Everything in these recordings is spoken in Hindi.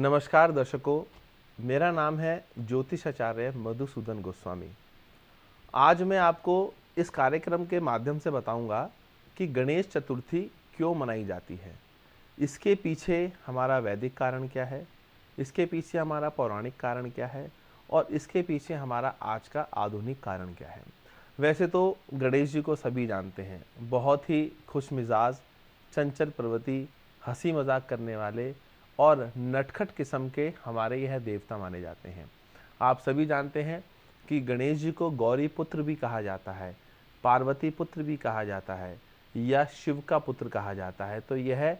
नमस्कार दर्शकों मेरा नाम है ज्योतिष आचार्य मधुसूदन गोस्वामी आज मैं आपको इस कार्यक्रम के माध्यम से बताऊंगा कि गणेश चतुर्थी क्यों मनाई जाती है इसके पीछे हमारा वैदिक कारण क्या है इसके पीछे हमारा पौराणिक कारण क्या है और इसके पीछे हमारा आज का आधुनिक कारण क्या है वैसे तो गणेश जी को सभी जानते हैं बहुत ही खुश मिजाज चंचल प्रवृत्ति हंसी मजाक करने वाले और नटखट किस्म के हमारे यह देवता माने जाते हैं आप सभी जानते हैं कि गणेश जी को गौरी पुत्र भी कहा जाता है पार्वती पुत्र भी कहा जाता है या शिव का पुत्र कहा जाता है तो यह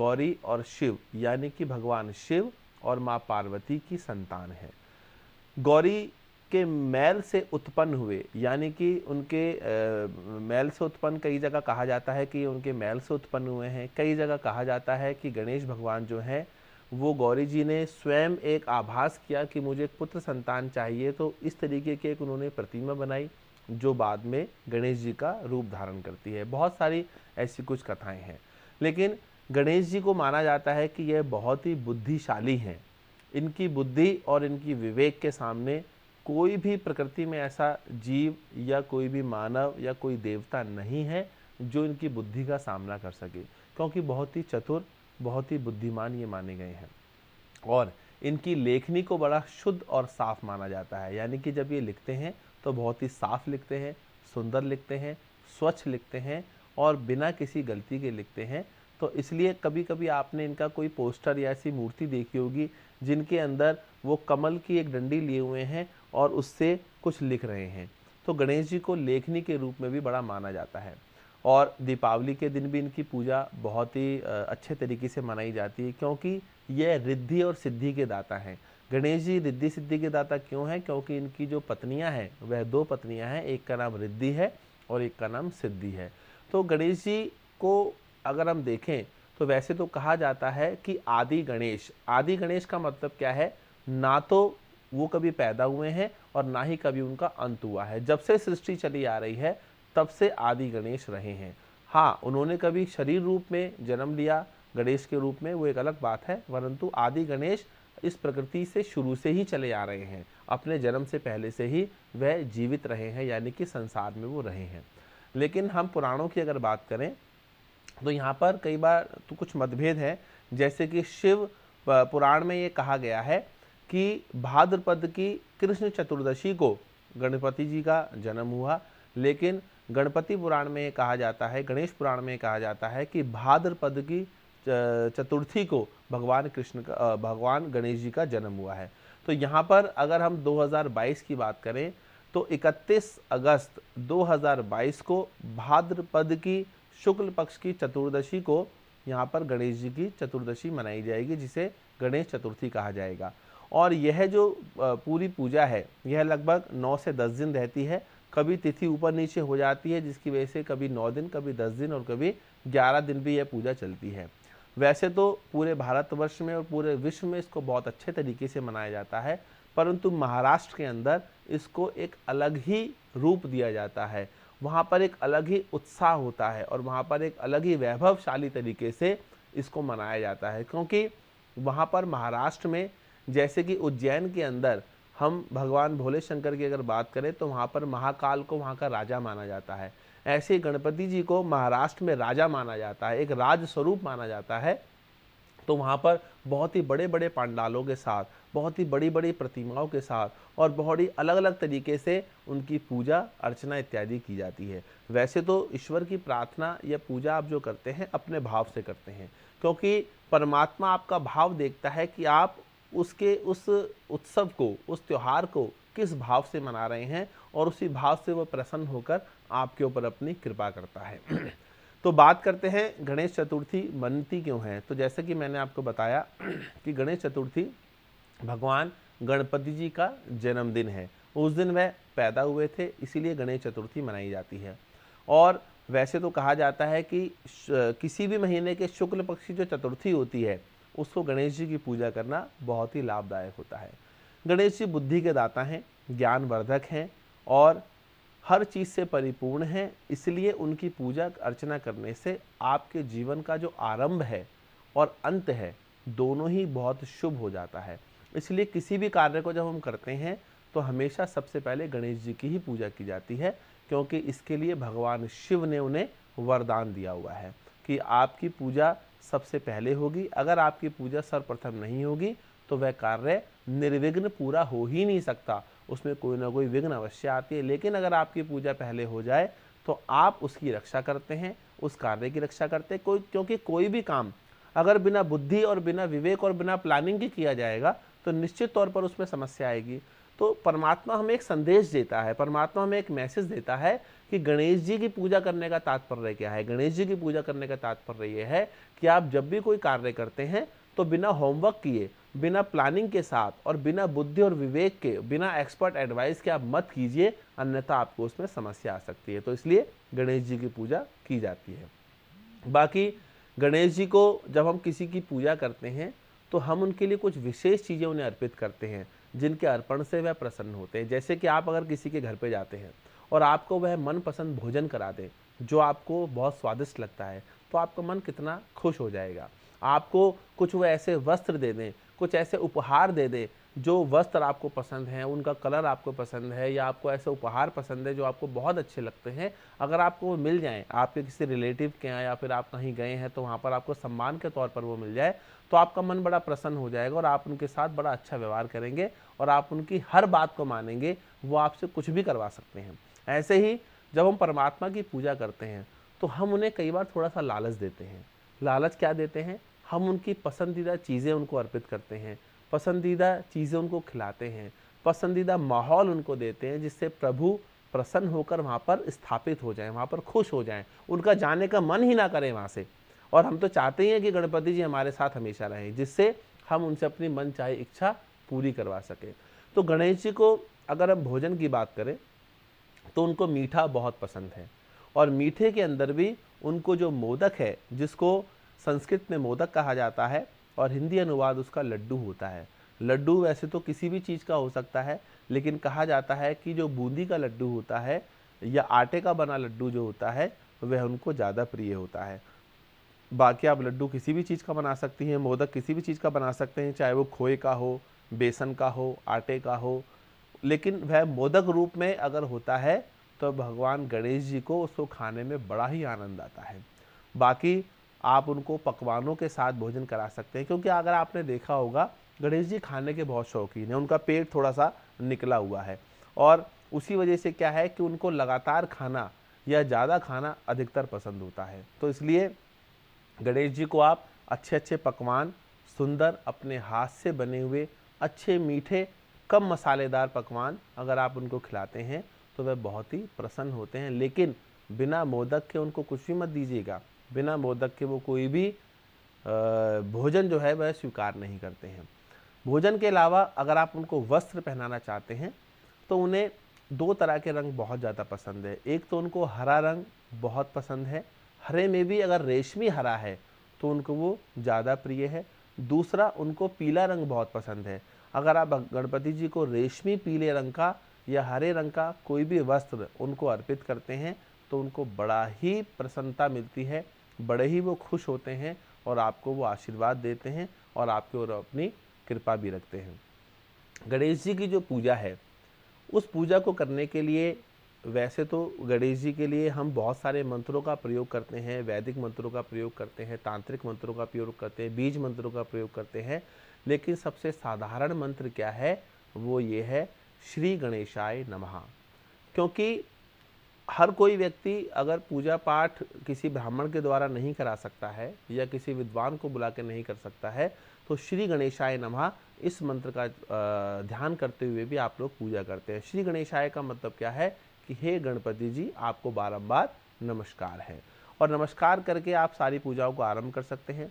गौरी और शिव यानी कि भगवान शिव और माँ पार्वती की संतान है गौरी उसके मैल से उत्पन्न हुए यानी कि उनके आ, मैल से उत्पन्न कई जगह कहा जाता है कि उनके मैल से उत्पन्न हुए हैं कई जगह कहा जाता है कि गणेश भगवान जो हैं वो गौरी जी ने स्वयं एक आभास किया कि मुझे एक पुत्र संतान चाहिए तो इस तरीके की एक उन्होंने प्रतिमा बनाई जो बाद में गणेश जी का रूप धारण करती है बहुत सारी ऐसी कुछ कथाएं हैं लेकिन गणेश जी को माना जाता है कि यह बहुत ही बुद्धिशाली हैं इनकी बुद्धि और इनकी विवेक के सामने कोई भी प्रकृति में ऐसा जीव या कोई भी मानव या कोई देवता नहीं है जो इनकी बुद्धि का सामना कर सके क्योंकि बहुत ही चतुर बहुत ही बुद्धिमान ये माने गए हैं और इनकी लेखनी को बड़ा शुद्ध और साफ माना जाता है यानी कि जब ये लिखते हैं तो बहुत ही साफ लिखते हैं सुंदर लिखते हैं स्वच्छ लिखते हैं और बिना किसी गलती के लिखते हैं तो इसलिए कभी कभी आपने इनका कोई पोस्टर या ऐसी मूर्ति देखी होगी जिनके अंदर वो कमल की एक डंडी लिए हुए हैं और उससे कुछ लिख रहे हैं तो गणेश जी को लेखनी के रूप में भी बड़ा माना जाता है और दीपावली के दिन भी इनकी पूजा बहुत ही अच्छे तरीके से मनाई जाती है क्योंकि यह रिद्धि और सिद्धि के दाता हैं गणेश जी रिद्धि सिद्धि के दाता क्यों हैं क्योंकि इनकी जो पत्नियां हैं वह दो पत्नियां हैं एक का नाम रिद्धि है और एक का नाम सिद्धि है तो गणेश जी को अगर हम देखें तो वैसे तो कहा जाता है कि आदि गणेश आदि गणेश का मतलब क्या है ना तो वो कभी पैदा हुए हैं और ना ही कभी उनका अंत हुआ है जब से सृष्टि चली आ रही है तब से आदि गणेश रहे हैं हाँ उन्होंने कभी शरीर रूप में जन्म लिया गणेश के रूप में वो एक अलग बात है परंतु आदि गणेश इस प्रकृति से शुरू से ही चले आ रहे हैं अपने जन्म से पहले से ही वह जीवित रहे हैं यानी कि संसार में वो रहे हैं लेकिन हम पुराणों की अगर बात करें तो यहाँ पर कई बार तो कुछ मतभेद हैं जैसे कि शिव पुराण में ये कहा गया है कि भाद्रपद की कृष्ण चतुर्दशी को गणपति जी का जन्म हुआ लेकिन गणपति पुराण में कहा जाता है गणेश पुराण में कहा जाता है कि भाद्रपद की चतुर्थी को भगवान कृष्ण का भगवान गणेश जी का जन्म हुआ है तो यहाँ पर अगर हम 2022 की बात करें तो 31 अगस्त 2022 को भाद्रपद की शुक्ल पक्ष की चतुर्दशी को यहाँ पर गणेश जी की चतुर्दशी मनाई जाएगी जिसे गणेश चतुर्थी कहा जाएगा और यह जो पूरी पूजा है यह लगभग नौ से दस दिन रहती है कभी तिथि ऊपर नीचे हो जाती है जिसकी वजह से कभी नौ दिन कभी दस दिन और कभी ग्यारह दिन भी यह पूजा चलती है वैसे तो पूरे भारतवर्ष में और पूरे विश्व में इसको बहुत अच्छे तरीके से मनाया जाता है परंतु महाराष्ट्र के अंदर इसको एक अलग ही रूप दिया जाता है वहाँ पर एक अलग ही उत्साह होता है और वहाँ पर एक अलग ही वैभवशाली तरीके से इसको मनाया जाता है क्योंकि वहाँ पर महाराष्ट्र में जैसे कि उज्जैन के अंदर हम भगवान भोले शंकर की अगर बात करें तो वहाँ पर महाकाल को वहाँ का राजा माना जाता है ऐसे गणपति जी को महाराष्ट्र में राजा माना जाता है एक राज स्वरूप माना जाता है तो वहाँ पर बहुत ही बड़े बड़े पंडालों के साथ बहुत ही बड़ी बड़ी प्रतिमाओं के साथ और बहुत ही अलग अलग तरीके से उनकी पूजा अर्चना इत्यादि की जाती है वैसे तो ईश्वर की प्रार्थना या पूजा आप जो करते हैं अपने भाव से करते हैं क्योंकि परमात्मा आपका भाव देखता है कि आप उसके उस उत्सव को उस त्यौहार को किस भाव से मना रहे हैं और उसी भाव से वह प्रसन्न होकर आपके ऊपर अपनी कृपा करता है तो बात करते हैं गणेश चतुर्थी मनती क्यों है तो जैसे कि मैंने आपको बताया कि गणेश चतुर्थी भगवान गणपति जी का जन्मदिन है उस दिन वह पैदा हुए थे इसीलिए गणेश चतुर्थी मनाई जाती है और वैसे तो कहा जाता है कि किसी भी महीने के शुक्ल पक्ष की जो चतुर्थी होती है उसको गणेश जी की पूजा करना बहुत ही लाभदायक होता है गणेश जी बुद्धि के दाता हैं ज्ञानवर्धक हैं और हर चीज़ से परिपूर्ण हैं इसलिए उनकी पूजा अर्चना करने से आपके जीवन का जो आरंभ है और अंत है दोनों ही बहुत शुभ हो जाता है इसलिए किसी भी कार्य को जब हम करते हैं तो हमेशा सबसे पहले गणेश जी की ही पूजा की जाती है क्योंकि इसके लिए भगवान शिव ने उन्हें वरदान दिया हुआ है कि आपकी पूजा सबसे पहले होगी अगर आपकी पूजा सर्वप्रथम नहीं होगी तो वह कार्य निर्विघ्न पूरा हो ही नहीं सकता उसमें कोई ना कोई विघ्न अवश्य आती है लेकिन अगर आपकी पूजा पहले हो जाए तो आप उसकी रक्षा करते हैं उस कार्य की रक्षा करते हैं कोई क्योंकि कोई भी काम अगर बिना बुद्धि और बिना विवेक और बिना प्लानिंग के किया जाएगा तो निश्चित तौर पर उसमें समस्या आएगी तो परमात्मा हमें एक संदेश देता है परमात्मा हमें एक मैसेज देता है कि गणेश जी की पूजा करने का तात्पर्य क्या है गणेश जी की पूजा करने का तात्पर्य यह है कि आप जब भी कोई कार्य करते हैं तो बिना होमवर्क किए बिना प्लानिंग के साथ और बिना बुद्धि और विवेक के बिना एक्सपर्ट एडवाइस के आप मत कीजिए अन्यथा आपको उसमें समस्या आ सकती है तो इसलिए गणेश जी की पूजा की जाती है बाकी गणेश जी को जब हम किसी की पूजा करते हैं तो हम उनके लिए कुछ विशेष चीज़ें उन्हें अर्पित करते हैं जिनके अर्पण से वह प्रसन्न होते हैं जैसे कि आप अगर किसी के घर पे जाते हैं और आपको वह मनपसंद भोजन करा दें जो आपको बहुत स्वादिष्ट लगता है तो आपका मन कितना खुश हो जाएगा आपको कुछ वह ऐसे वस्त्र दे दें कुछ ऐसे उपहार दे दें जो वस्त्र आपको पसंद हैं उनका कलर आपको पसंद है या आपको ऐसे उपहार पसंद है जो आपको बहुत अच्छे लगते हैं अगर आपको वो मिल जाएँ आपके किसी रिलेटिव के यहाँ या फिर आप कहीं गए हैं तो वहाँ पर आपको सम्मान के तौर पर वो मिल जाए तो आपका मन बड़ा प्रसन्न हो जाएगा और आप उनके साथ बड़ा अच्छा व्यवहार करेंगे और आप उनकी हर बात को मानेंगे वो आपसे कुछ भी करवा सकते हैं ऐसे ही जब हम परमात्मा की पूजा करते हैं तो हम उन्हें कई बार थोड़ा सा लालच देते हैं लालच क्या देते हैं हम उनकी पसंदीदा चीज़ें उनको अर्पित करते हैं पसंदीदा चीज़ें उनको खिलाते हैं पसंदीदा माहौल उनको देते हैं जिससे प्रभु प्रसन्न होकर वहाँ पर स्थापित हो जाए वहाँ पर खुश हो जाए उनका जाने का मन ही ना करें वहाँ से और हम तो चाहते हैं कि गणपति जी हमारे साथ हमेशा रहें जिससे हम उनसे अपनी मन चाहे इच्छा पूरी करवा सकें तो गणेश जी को अगर हम भोजन की बात करें तो उनको मीठा बहुत पसंद है और मीठे के अंदर भी उनको जो मोदक है जिसको संस्कृत में मोदक कहा जाता है और हिंदी अनुवाद उसका लड्डू होता है लड्डू वैसे तो किसी भी चीज़ का हो सकता है लेकिन कहा जाता है कि जो बूंदी का लड्डू होता है या आटे का बना लड्डू जो होता है वह उनको ज़्यादा प्रिय होता है बाकी आप लड्डू किसी भी चीज़ का बना सकती हैं मोदक किसी भी चीज़ का बना सकते हैं चाहे वो खोए का हो बेसन का हो आटे का हो लेकिन वह मोदक रूप में अगर होता है तो भगवान गणेश जी को उसको खाने में बड़ा ही आनंद आता है बाकी आप उनको पकवानों के साथ भोजन करा सकते हैं क्योंकि अगर आपने देखा होगा गणेश जी खाने के बहुत शौकीन हैं उनका पेट थोड़ा सा निकला हुआ है और उसी वजह से क्या है कि उनको लगातार खाना या ज़्यादा खाना अधिकतर पसंद होता है तो इसलिए गणेश जी को आप अच्छे अच्छे पकवान सुंदर अपने हाथ से बने हुए अच्छे मीठे कम मसालेदार पकवान अगर आप उनको खिलाते हैं तो वह बहुत ही प्रसन्न होते हैं लेकिन बिना मोदक के उनको कुछ भी मत दीजिएगा बिना मोदक के वो कोई भी भोजन जो है वह स्वीकार नहीं करते हैं भोजन के अलावा अगर आप उनको वस्त्र पहनाना चाहते हैं तो उन्हें दो तरह के रंग बहुत ज़्यादा पसंद है एक तो उनको हरा रंग बहुत पसंद है हरे में भी अगर रेशमी हरा है तो उनको वो ज़्यादा प्रिय है दूसरा उनको पीला रंग बहुत पसंद है अगर आप गणपति जी को रेशमी पीले रंग का या हरे रंग का कोई भी वस्त्र उनको अर्पित करते हैं तो उनको बड़ा ही प्रसन्नता मिलती है बड़े ही वो खुश होते हैं और आपको वो आशीर्वाद देते हैं और आपके और अपनी कृपा भी रखते हैं गणेश जी की जो पूजा है उस पूजा को करने के लिए वैसे तो गणेश जी के लिए हम बहुत सारे मंत्रों का प्रयोग करते हैं वैदिक मंत्रों का प्रयोग करते हैं तांत्रिक मंत्रों का प्रयोग करते हैं बीज मंत्रों का प्रयोग करते हैं लेकिन सबसे साधारण मंत्र क्या है वो ये है श्री गणेशाय नमः क्योंकि हर कोई व्यक्ति अगर पूजा पाठ किसी ब्राह्मण के द्वारा नहीं करा सकता है या किसी विद्वान को बुला के नहीं कर सकता है तो श्री गणेशाय नमः इस मंत्र का ध्यान करते हुए भी आप लोग पूजा करते हैं श्री गणेशाय का मतलब क्या है कि हे गणपति जी आपको बारंबार नमस्कार है और नमस्कार करके आप सारी पूजाओं को आरम्भ कर सकते हैं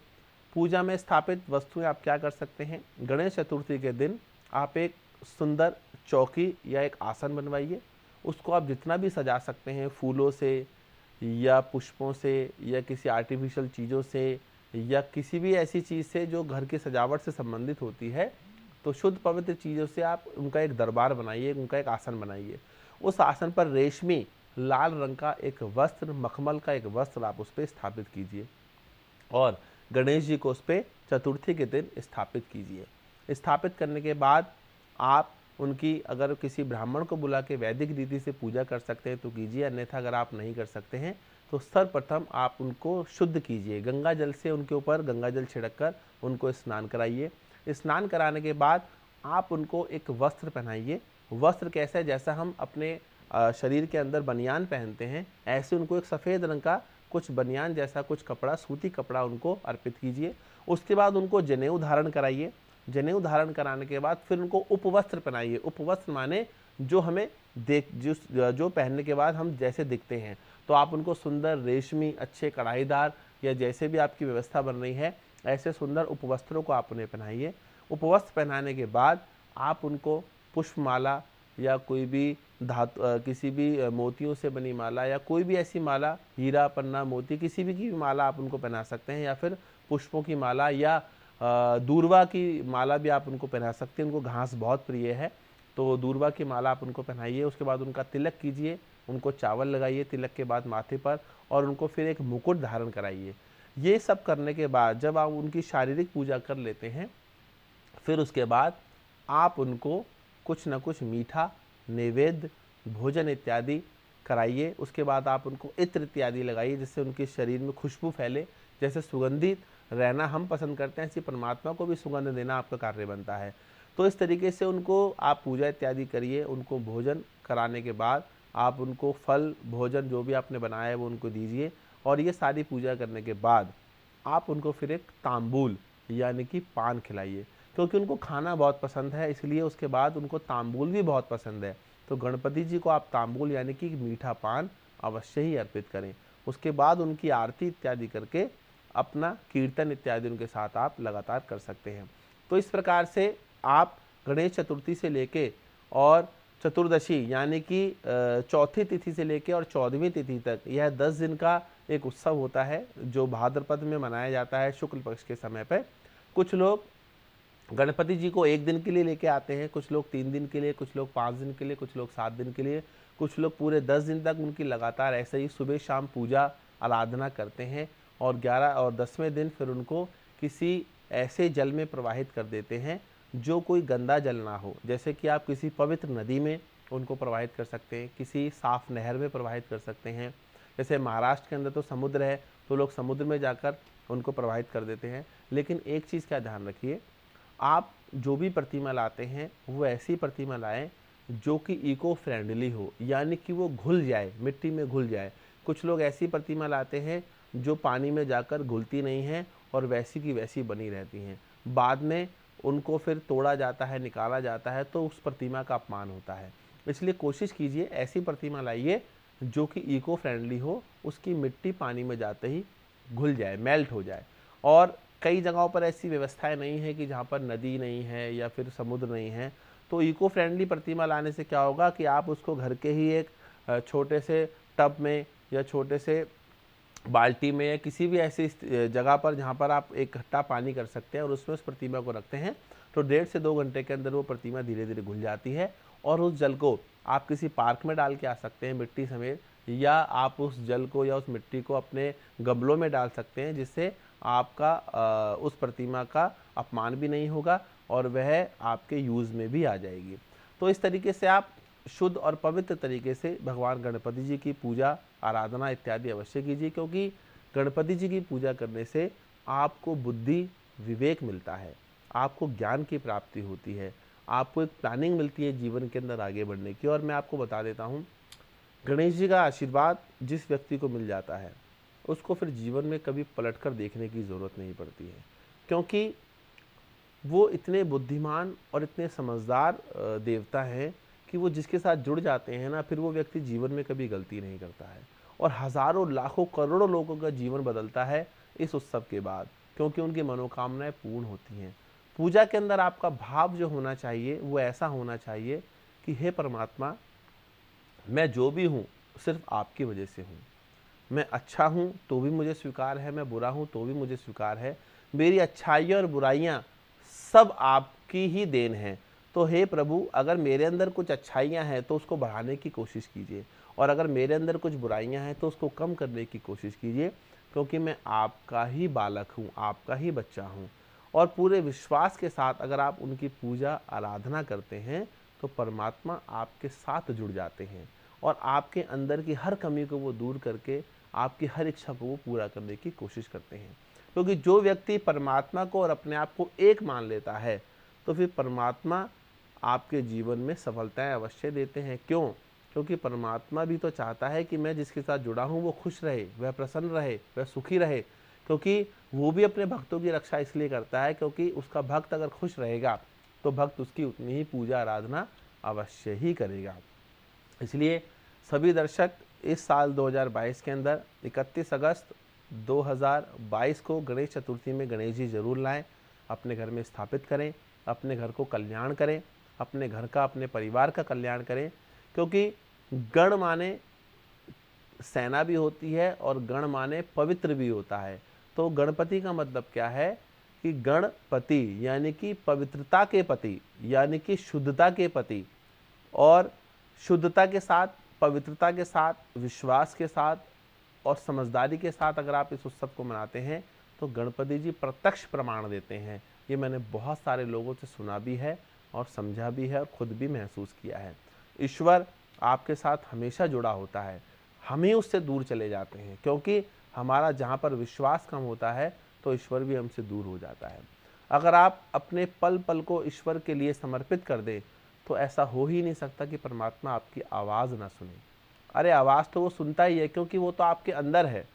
पूजा में स्थापित वस्तुएं आप क्या कर सकते हैं गणेश चतुर्थी के दिन आप एक सुंदर चौकी या एक आसन बनवाइए उसको आप जितना भी सजा सकते हैं फूलों से या पुष्पों से या किसी आर्टिफिशियल चीज़ों से या किसी भी ऐसी चीज़ से जो घर की सजावट से संबंधित होती है तो शुद्ध पवित्र चीज़ों से आप उनका एक दरबार बनाइए उनका एक आसन बनाइए उस आसन पर रेशमी लाल रंग का एक वस्त्र मखमल का एक वस्त्र आप उस पर स्थापित कीजिए और गणेश जी को उस पर चतुर्थी के दिन स्थापित कीजिए स्थापित करने के बाद आप उनकी अगर किसी ब्राह्मण को बुला के वैदिक रीति से पूजा कर सकते हैं तो कीजिए अन्यथा अगर आप नहीं कर सकते हैं तो सर्वप्रथम आप उनको शुद्ध कीजिए गंगा जल से उनके ऊपर गंगा जल छिड़क कर उनको स्नान कराइए स्नान कराने के बाद आप उनको एक वस्त्र पहनाइए वस्त्र कैसा है जैसा हम अपने शरीर के अंदर बनियान पहनते हैं ऐसे उनको एक सफ़ेद रंग का कुछ बनियान जैसा कुछ कपड़ा सूती कपड़ा उनको अर्पित कीजिए उसके बाद उनको जनेऊ धारण कराइए जनेऊ धारण कराने के बाद फिर उनको उपवस्त्र पहनाइए उपवस्त्र माने जो हमें देख जिस जो पहनने के बाद हम जैसे दिखते हैं तो आप उनको सुंदर रेशमी अच्छे कढ़ाईदार या जैसे भी आपकी व्यवस्था बन रही है ऐसे सुंदर उपवस्त्रों को आप उन्हें पहनाइए उपवस्त्र पहनाने के बाद आप उनको पुष्पमाला या कोई भी धातु किसी भी मोतियों से बनी माला या कोई भी ऐसी माला हीरा पन्ना मोती किसी भी की माला आप उनको पहना सकते हैं या फिर पुष्पों की माला या दूरवा की माला भी आप उनको पहना सकते हैं उनको घास बहुत प्रिय है तो दूरवा की माला आप उनको पहनाइए उसके बाद उनका तिलक कीजिए उनको चावल लगाइए तिलक के बाद माथे पर और उनको फिर एक मुकुट धारण कराइए ये सब करने के बाद जब आप उनकी शारीरिक पूजा कर लेते हैं फिर उसके बाद आप उनको कुछ ना कुछ मीठा नैवेद्य भोजन इत्यादि कराइए उसके बाद आप उनको इत्र इत्यादि लगाइए जिससे उनके शरीर में खुशबू फैले जैसे सुगंधित रहना हम पसंद करते हैं इसी परमात्मा को भी सुगंध देना आपका कार्य बनता है तो इस तरीके से उनको आप पूजा इत्यादि करिए उनको भोजन कराने के बाद आप उनको फल भोजन जो भी आपने बनाया है वो उनको दीजिए और ये सारी पूजा करने के बाद आप उनको फिर एक तांबूल यानी कि पान खिलाइए क्योंकि उनको खाना बहुत पसंद है इसलिए उसके बाद उनको तांबूल भी बहुत पसंद है तो गणपति जी को आप तांबूल यानी कि मीठा पान अवश्य ही अर्पित करें उसके बाद उनकी आरती इत्यादि करके अपना कीर्तन इत्यादि उनके साथ आप लगातार कर सकते हैं तो इस प्रकार से आप गणेश चतुर्थी से लेके और चतुर्दशी यानी कि चौथी तिथि से लेके और चौदहवीं तिथि तक यह दस दिन का एक उत्सव होता है जो भाद्रपद में मनाया जाता है शुक्ल पक्ष के समय पर कुछ लोग गणपति जी को एक दिन के लिए लेके आते हैं कुछ लोग तीन दिन के लिए कुछ लोग पाँच दिन के लिए कुछ लोग सात दिन के लिए कुछ लोग पूरे दस दिन तक उनकी लगातार ऐसे ही सुबह शाम पूजा आराधना करते हैं और ग्यारह और दसवें दिन फिर उनको किसी ऐसे जल में प्रवाहित कर देते हैं जो कोई गंदा जल ना हो जैसे कि आप किसी पवित्र नदी में उनको प्रवाहित कर सकते हैं किसी साफ नहर में प्रवाहित कर सकते हैं जैसे महाराष्ट्र के अंदर तो समुद्र है तो लोग समुद्र में जाकर उनको प्रवाहित कर देते हैं लेकिन एक चीज़ का ध्यान रखिए आप जो भी प्रतिमा लाते हैं वो ऐसी प्रतिमा लाएँ जो कि इको फ्रेंडली हो यानी कि वो घुल जाए मिट्टी में घुल जाए कुछ लोग ऐसी प्रतिमा लाते हैं जो पानी में जाकर घुलती नहीं है और वैसी की वैसी बनी रहती हैं बाद में उनको फिर तोड़ा जाता है निकाला जाता है तो उस प्रतिमा का अपमान होता है इसलिए कोशिश कीजिए ऐसी प्रतिमा लाइए जो कि इको फ्रेंडली हो उसकी मिट्टी पानी में जाते ही घुल जाए मेल्ट हो जाए और कई जगहों पर ऐसी व्यवस्थाएं नहीं है कि जहाँ पर नदी नहीं है या फिर समुद्र नहीं है तो इको फ्रेंडली प्रतिमा लाने से क्या होगा कि आप उसको घर के ही एक छोटे से टब में या छोटे से बाल्टी में या किसी भी ऐसी जगह पर जहाँ पर आप एक घट्टा पानी कर सकते हैं और उसमें उस प्रतिमा को रखते हैं तो डेढ़ से दो घंटे के अंदर वो प्रतिमा धीरे धीरे घुल जाती है और उस जल को आप किसी पार्क में डाल के आ सकते हैं मिट्टी समेत या आप उस जल को या उस मिट्टी को अपने गमलों में डाल सकते हैं जिससे आपका उस प्रतिमा का अपमान भी नहीं होगा और वह आपके यूज़ में भी आ जाएगी तो इस तरीके से आप शुद्ध और पवित्र तरीके से भगवान गणपति जी की पूजा आराधना इत्यादि अवश्य कीजिए क्योंकि गणपति जी की पूजा करने से आपको बुद्धि विवेक मिलता है आपको ज्ञान की प्राप्ति होती है आपको एक प्लानिंग मिलती है जीवन के अंदर आगे बढ़ने की और मैं आपको बता देता हूँ गणेश जी का आशीर्वाद जिस व्यक्ति को मिल जाता है उसको फिर जीवन में कभी पलट कर देखने की ज़रूरत नहीं पड़ती है क्योंकि वो इतने बुद्धिमान और इतने समझदार देवता हैं कि वो जिसके साथ जुड़ जाते हैं ना फिर वो व्यक्ति जीवन में कभी गलती नहीं करता है और हज़ारों लाखों करोड़ों लोगों का जीवन बदलता है इस उत्सव के बाद क्योंकि उनकी मनोकामनाएं पूर्ण होती हैं पूजा के अंदर आपका भाव जो होना चाहिए वो ऐसा होना चाहिए कि हे परमात्मा मैं जो भी हूँ सिर्फ आपकी वजह से हूँ मैं अच्छा हूँ तो भी मुझे स्वीकार है मैं बुरा हूँ तो भी मुझे स्वीकार है मेरी अच्छाइयाँ और बुराइयाँ सब आपकी ही देन है तो हे प्रभु अगर मेरे अंदर कुछ अच्छाइयाँ हैं तो उसको बढ़ाने की कोशिश कीजिए और अगर मेरे अंदर कुछ बुराइयाँ हैं तो उसको कम करने की कोशिश कीजिए क्योंकि मैं आपका ही बालक हूँ आपका ही बच्चा हूँ और पूरे विश्वास के साथ अगर आप उनकी पूजा आराधना करते हैं तो परमात्मा आपके साथ जुड़ जाते हैं और आपके अंदर की हर कमी को वो दूर करके आपकी हर इच्छा को वो पूरा करने की कोशिश करते हैं क्योंकि तो जो व्यक्ति परमात्मा को और अपने आप को एक मान लेता है तो फिर परमात्मा आपके जीवन में सफलताएं अवश्य देते हैं क्यों क्योंकि परमात्मा भी तो चाहता है कि मैं जिसके साथ जुड़ा हूँ वो खुश रहे वह प्रसन्न रहे वह सुखी रहे क्योंकि वो भी अपने भक्तों की रक्षा इसलिए करता है क्योंकि उसका भक्त अगर खुश रहेगा तो भक्त उसकी उतनी ही पूजा आराधना अवश्य ही करेगा इसलिए सभी दर्शक इस साल 2022 के अंदर 31 अगस्त 2022 को गणेश चतुर्थी में गणेश जी जरूर लाएं अपने घर में स्थापित करें अपने घर को कल्याण करें अपने घर का अपने परिवार का कल्याण करें क्योंकि गण माने सेना भी होती है और गण माने पवित्र भी होता है तो गणपति का मतलब क्या है कि गणपति यानी कि पवित्रता के पति यानी कि शुद्धता के पति और शुद्धता के साथ पवित्रता के साथ विश्वास के साथ और समझदारी के साथ अगर आप इस उत्सव को मनाते हैं तो गणपति जी प्रत्यक्ष प्रमाण देते हैं ये मैंने बहुत सारे लोगों से सुना भी है और समझा भी है और खुद भी महसूस किया है ईश्वर आपके साथ हमेशा जुड़ा होता है हम ही उससे दूर चले जाते हैं क्योंकि हमारा जहाँ पर विश्वास कम होता है तो ईश्वर भी हमसे दूर हो जाता है अगर आप अपने पल पल को ईश्वर के लिए समर्पित कर दें तो ऐसा हो ही नहीं सकता कि परमात्मा आपकी आवाज़ ना सुने अरे आवाज़ तो वो सुनता ही है क्योंकि वो तो आपके अंदर है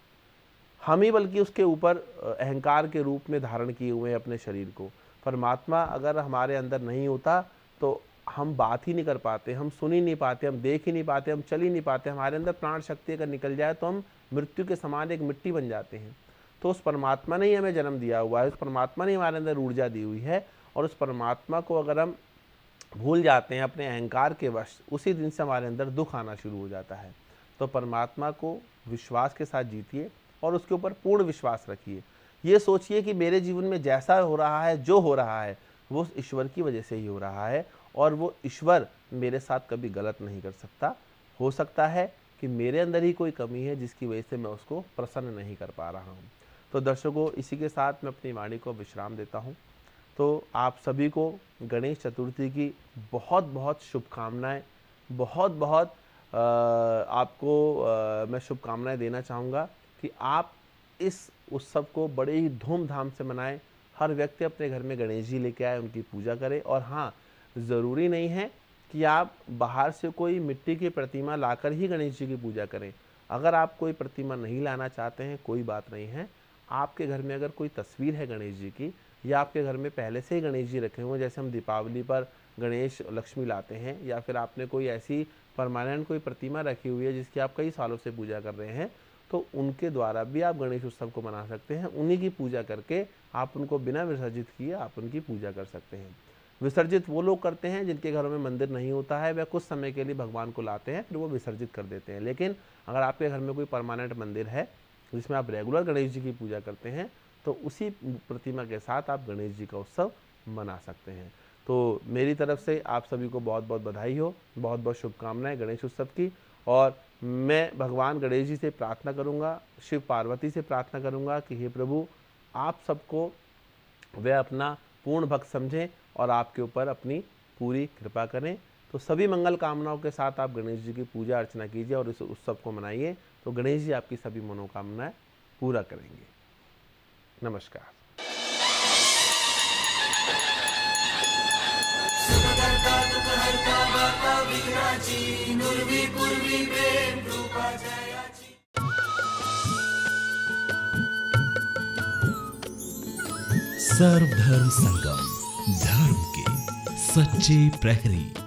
हम ही बल्कि उसके ऊपर अहंकार के रूप में धारण किए हुए हैं अपने शरीर को परमात्मा अगर हमारे अंदर नहीं होता तो हम बात ही नहीं कर पाते हम सुन ही नहीं पाते हम देख ही नहीं पाते हम चल ही नहीं पाते हमारे अंदर प्राण शक्ति अगर निकल जाए तो हम मृत्यु के समान एक मिट्टी बन जाते हैं तो उस परमात्मा ने ही हमें जन्म दिया हुआ है उस परमात्मा ने हमारे अंदर ऊर्जा दी हुई है और उस परमात्मा को अगर हम भूल जाते हैं अपने अहंकार के वश उसी दिन से हमारे अंदर दुख आना शुरू हो जाता है तो परमात्मा को विश्वास के साथ जीतिए और उसके ऊपर पूर्ण विश्वास रखिए ये सोचिए कि मेरे जीवन में जैसा हो रहा है जो हो रहा है वो ईश्वर की वजह से ही हो रहा है और वो ईश्वर मेरे साथ कभी गलत नहीं कर सकता हो सकता है कि मेरे अंदर ही कोई कमी है जिसकी वजह से मैं उसको प्रसन्न नहीं कर पा रहा हूँ तो दर्शकों इसी के साथ मैं अपनी वाणी को विश्राम देता हूँ तो आप सभी को गणेश चतुर्थी की बहुत बहुत शुभकामनाएं बहुत बहुत आपको मैं शुभकामनाएं देना चाहूँगा कि आप इस उत्सव को बड़े ही धूमधाम से मनाएं हर व्यक्ति अपने घर में गणेश जी लेके आए उनकी पूजा करें और हाँ ज़रूरी नहीं है कि आप बाहर से कोई मिट्टी की प्रतिमा लाकर ही गणेश जी की पूजा करें अगर आप कोई प्रतिमा नहीं लाना चाहते हैं कोई बात नहीं है आपके घर में अगर कोई तस्वीर है गणेश जी की या आपके घर में पहले से ही गणेश जी रखे हुए जैसे हम दीपावली पर गणेश लक्ष्मी लाते हैं या फिर आपने कोई ऐसी परमानेंट कोई प्रतिमा रखी हुई है जिसकी आप कई सालों से पूजा कर रहे हैं तो उनके द्वारा भी आप गणेश उत्सव को मना सकते हैं उन्हीं की पूजा करके आप उनको बिना विसर्जित किए आप उनकी पूजा कर सकते हैं विसर्जित वो लोग करते हैं जिनके घरों में मंदिर नहीं होता है वह कुछ समय के लिए भगवान को लाते हैं फिर वो विसर्जित कर देते हैं लेकिन अगर आपके घर में कोई परमानेंट मंदिर है जिसमें आप रेगुलर गणेश जी की पूजा करते हैं तो उसी प्रतिमा के साथ आप गणेश जी का उत्सव मना सकते हैं तो मेरी तरफ से आप सभी को बहुत बहुत बधाई हो बहुत बहुत शुभकामनाएं गणेश उत्सव की और मैं भगवान गणेश जी से प्रार्थना करूँगा शिव पार्वती से प्रार्थना करूँगा कि हे प्रभु आप सबको वे अपना पूर्ण भक्त समझें और आपके ऊपर अपनी पूरी कृपा करें तो सभी मंगल कामनाओं के साथ आप गणेश जी की पूजा अर्चना कीजिए और इस उत्सव को मनाइए तो गणेश जी आपकी सभी मनोकामनाएं पूरा करेंगे नमस्कार सर्वधर्म संगम धर्म के सच्चे प्रहरी